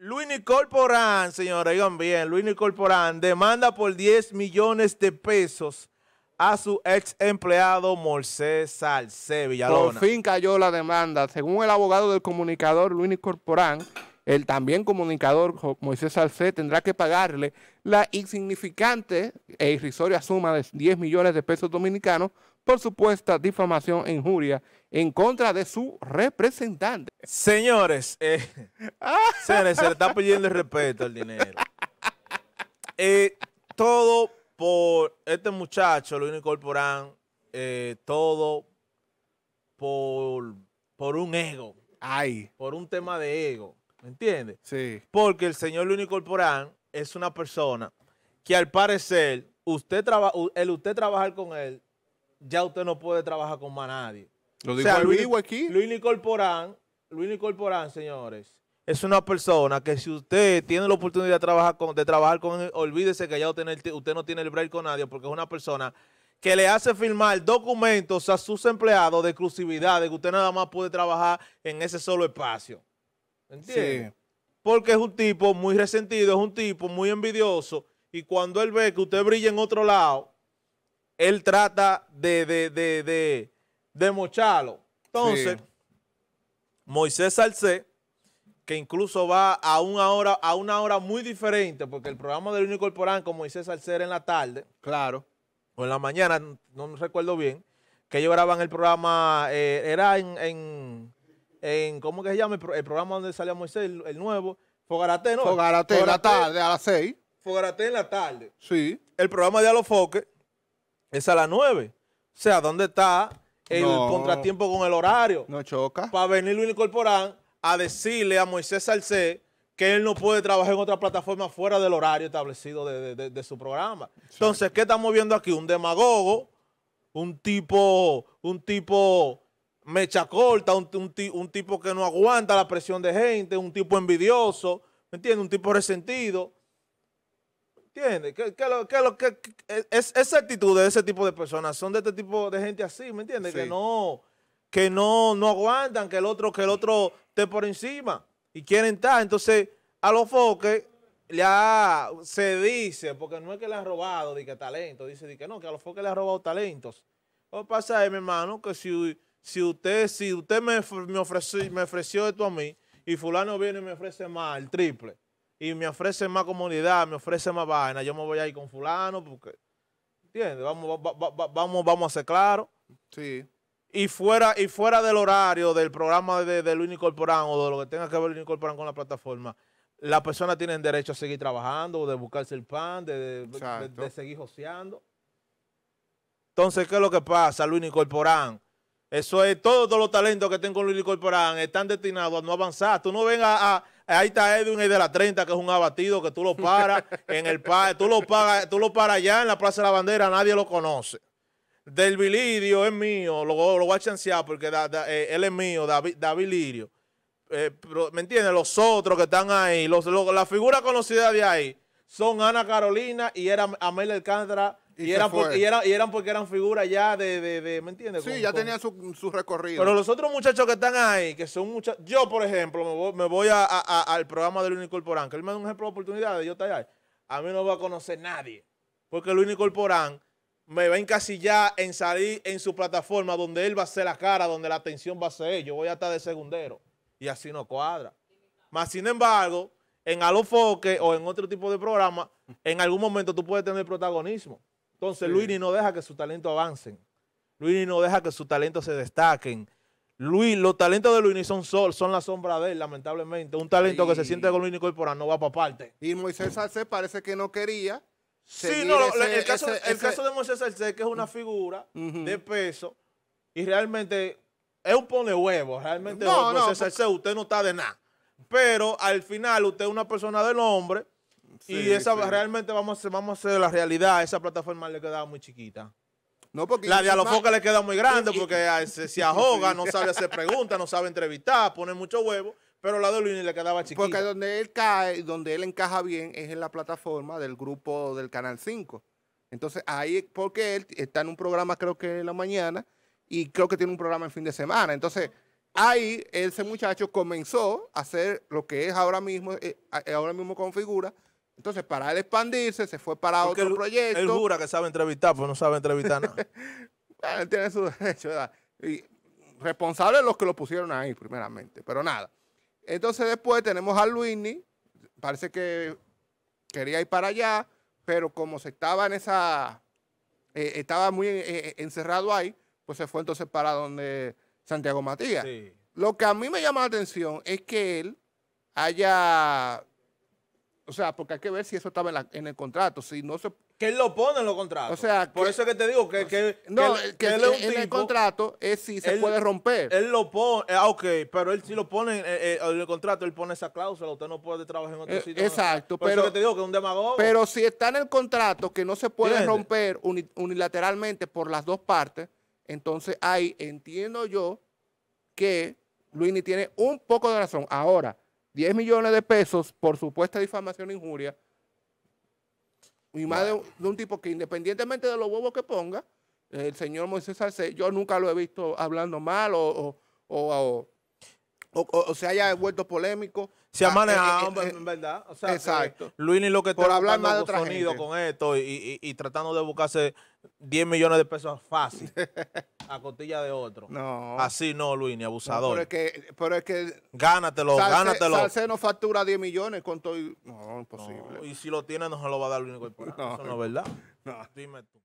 Luis Nicol Porán, señores, oigan bien, Luis Nicol demanda por 10 millones de pesos a su ex empleado Moisés Salce Villalona. Por fin cayó la demanda. Según el abogado del comunicador Luis Nicol el también comunicador Moisés Salcé tendrá que pagarle la insignificante e irrisoria suma de 10 millones de pesos dominicanos por supuesta difamación e injuria en contra de su representante. Eh, señores, se le está pidiendo el respeto al dinero. Eh, todo por este muchacho, lo incorporan, eh, todo por, por un ego. Ay. Por un tema de ego. ¿Me entiendes? Sí. Porque el señor Luis Corporán es una persona que al parecer, usted, el usted trabajar con él ya usted no puede trabajar con más nadie. Lo Luis, aquí. Luis Nicolporán, Luis Nicolporán, señores, es una persona que si usted tiene la oportunidad de trabajar con, de trabajar con él, olvídese que ya usted, usted no tiene el break con nadie porque es una persona que le hace firmar documentos a sus empleados de exclusividad, de que usted nada más puede trabajar en ese solo espacio. ¿Entiendes? Porque es un tipo muy resentido, es un tipo muy envidioso, y cuando él ve que usted brilla en otro lado, él trata de, de, mocharlo. Entonces, Moisés Salcé, que incluso va a una, hora, a una hora muy diferente, porque el programa del único con Moisés Salcé era en la tarde. Claro. O en la mañana, no recuerdo bien. Que ellos graban el programa, eh, era en, en, ¿cómo que se llama? El, programa donde salía Moisés, el, nuevo. Fogarate, ¿no? Fogarate, Fogarate en la tarde, a las seis. Fogarate en la tarde. Sí. El programa de Alofoque es a las 9. O sea, ¿dónde está el contratiempo con el horario? No choca. Para venir Luis Corporán a decirle a Moisés Salcé que él no puede trabajar en otra plataforma fuera del horario establecido de, su programa. Entonces, ¿qué estamos viendo aquí? Un demagogo, un tipo, un tipo mecha corta, un tipo que no aguanta la presión de gente, un tipo envidioso, ¿me entiendes? Un tipo resentido ¿Entiendes? Que, lo, que, e, es, esa actitud de ese tipo de personas son de este tipo de gente así, ¿me entiendes? Que no que no, no aguantan, que el otro que el otro esté por encima y quieren estar. Entonces, a los foques ya se dice, porque no es que le han robado de que talento, dice que no, que a los foques le han robado talentos. Lo pasa es, mi hermano, que si, si usted, si usted me, me, ofreció, me ofreció esto a mí y fulano viene y me ofrece más, el triple, y me ofrece más comunidad, me ofrece más vaina, yo me voy a ir con fulano porque, ¿entiendes? Vamos, vamos, vamos a ser claros. Sí. Y fuera, y fuera del horario del programa de, Luis o de lo que tenga que ver Luis incorporán con la plataforma, las personas tienen derecho a seguir trabajando, de buscarse el pan, de, seguir joseando. Entonces, ¿qué es lo que pasa, Luis Incorporán? Eso es, todos, los talentos que tengo con Luis Corporán están destinados a no avanzar. Tú no vengas a Ahí está Edwin, ahí de la 30, que es un abatido, que tú lo paras en el tú lo tú lo paras allá en la Plaza de la Bandera, nadie lo conoce. Del es mío, lo, lo voy a chancear porque eh, él es mío, David, David Lirio. Eh, ¿Me entiendes? Los otros que están ahí, los, los, la figura conocida de ahí son Ana Carolina y era Amel Alcántara y, eran y, eran, porque eran figuras ya de, de, ¿me entiendes? Sí, ya tenía su, recorrido. Pero los otros muchachos que están ahí, que son muchachos, yo por ejemplo, me voy, al programa de Luis Corporán, que él me da un ejemplo de oportunidad, yo estoy ahí, a mí no va a conocer nadie, porque Luis Corporán me va a encasillar en salir en su plataforma donde él va a ser la cara, donde la atención va a ser yo voy a estar de segundero, y así no cuadra. Más sin embargo, en Alofoque o en otro tipo de programa, en algún momento tú puedes tener protagonismo. Entonces Luini no deja que su talento avance, Luini no deja que su talento se destaquen. Luis, los talentos de Luini son sol, son la sombra de él, lamentablemente. Un talento que se siente con Luini Corporal no va para aparte. Y Moisés Salcé parece que no quería. Sí, no, el, caso, de Moisés Salcé, que es una figura de peso, y realmente es un pone huevo. Realmente no, Moisés no, usted no está de nada. Pero al final, usted es una persona del hombre y esa realmente vamos a, vamos a hacer la realidad, esa plataforma le quedaba muy chiquita. No porque la de Alofoca le queda muy grande porque se, ahoga, no sabe hacer preguntas, no sabe entrevistar, pone mucho huevo, pero la de Luini le quedaba chiquita. Porque donde él cae, donde él encaja bien es en la plataforma del grupo del Canal 5. Entonces ahí, porque él está en un programa creo que en la mañana y creo que tiene un programa en fin de semana. Entonces ahí ese muchacho comenzó a hacer lo que es ahora mismo, eh, ahora mismo configura entonces, para él expandirse, se fue para otro proyecto. Él jura que sabe entrevistar, pues no sabe entrevistar nada. Ah, él tiene su derecho, ¿verdad? Y responsables los que lo pusieron ahí, primeramente. Pero nada. Entonces, después tenemos a Luini. Parece que quería ir para allá, pero como se estaba en esa. Eh, estaba muy eh, eh, encerrado ahí, pues se fue entonces para donde Santiago Matías. Lo que a mí me llama la atención es que él haya o sea, porque hay que ver si eso estaba en, el contrato. Si no se... Que él lo pone en los contratos. O sea, Por eso es que te digo que, no, que, en el contrato es si se puede romper. Él lo pone, eh, ah, ok, pero él si lo pone eh, eh, en el contrato, él pone esa cláusula, usted no puede trabajar en otro sitio. Exacto. Por pero, que te digo que es un demagogo. Pero si está en el contrato que no se puede romper unilateralmente por las dos partes, entonces ahí entiendo yo que Luini tiene un poco de razón. Ahora, 10 millones de pesos por supuesta difamación e injuria. Y más de, un tipo que independientemente de los huevos que ponga, el señor Moisés Arce, yo nunca lo he visto hablando mal o, se haya vuelto polémico. Se ha ah, manejado, eh, eh, eh, en verdad. Exacto. Luis exacto. lo que Por hablar más de sonido con esto y, tratando de buscarse 10 millones de pesos fácil. a costilla de otro. No. Así no, Luis, ni abusador. pero, es que, pero es que... Gánatelo, gánatelo. no factura 10 millones con todo... No, imposible. y si lo tiene, no se lo va a dar Luis Eso no es verdad. No. Dime tú.